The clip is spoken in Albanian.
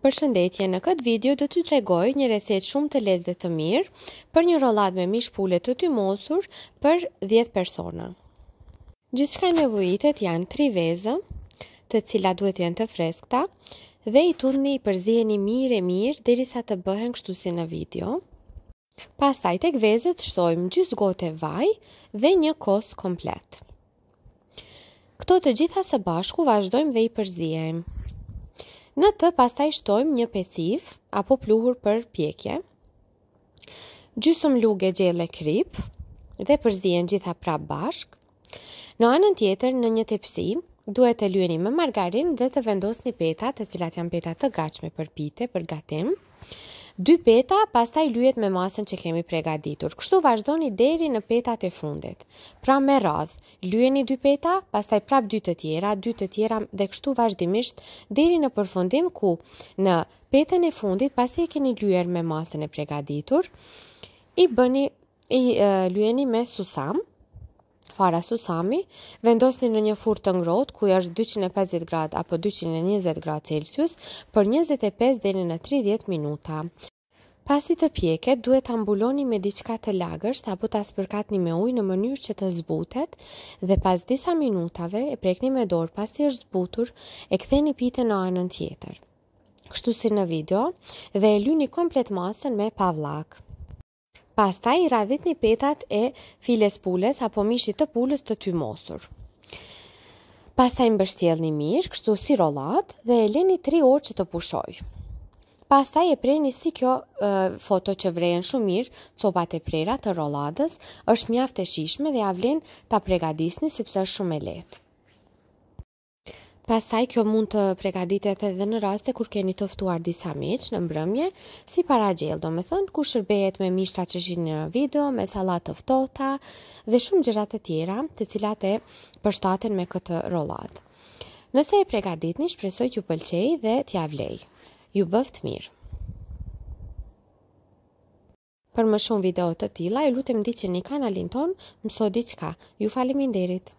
Për shëndetje, në këtë video dhe të tregoj një reset shumë të ledhë dhe të mirë për një rolat me mish pule të ty mosur për 10 persona. Gjithë shka janë 3 vezë të cila duhet jenë të freskta dhe i tundni i përzieni mirë e mirë dhe sa të bëhen kështu si në video. Pas taj të këvezët shtojmë gjithë gote vaj dhe një kosë komplet. Këto të gjitha së bashku vazhdojmë dhe i përzieni. Në të pasta i shtojmë një pecif apo pluhur për pjekje, Gjusëm luge gjele krip dhe përzien gjitha pra bashk. Në anën tjetër në një tepsi duhet të lueni me margarin dhe të vendos një peta të cilat janë peta të gachme për pite për gatim. Dy peta pastaj lyhet me masën që kemi pregaditur. Kështu vazhdoni deri në petat e fundit. Pra me radh, lyheni dy peta, pastaj prap dy të tjera, dy të tjera dhe kështu vazhdimisht deri në përfundim ku në petën e fundit pasi e keni lyer me masën e pregaditur, i bëni i uh, me susam fara susami, vendosni në një furë të ngrohtë ku është 250 gradë apo 220 gradë Celsius për 25 deri në 30 minuta. Pasit të pjeket, duhet të ambuloni me diçka të lagërsht apo të një me ujë në mënyrë që të zbutet dhe pas disa minutave e prekni me dorë pasi është zbutur e ktheni pite në anën tjetër. Kështu si në video dhe e lyni komplet masën me pavlak. Pasta i radhit një petat e files pules apo mishit të pules të ty mosur. Pasta i mbështjel një mirë, kështu si rolat dhe e lini 3 orë që të pushojë. Pastaj e prejni si kjo e, foto që vrejen shumë mirë, copat e prera të rolladës, është mjaft e shishme dhe avlen ta pregadisni sepse është shumë e lehtë. Pastaj kjo mund të pregaditet edhe në raste kur keni tëftuar disa miq në mbrëmje, si para gjellë, do me thënë, ku shërbejet me mishta që shini në video, me salat tëftota dhe shumë gjërat e tjera të cilat e përshtaten me këtë rolat. Nëse e pregadit një shpresoj që pëlqej dhe t'ja vlej ju bëft mirë. Për më shumë video të tila, ju lutem di që një kanalin ton, mëso di qka. Ju falimin derit.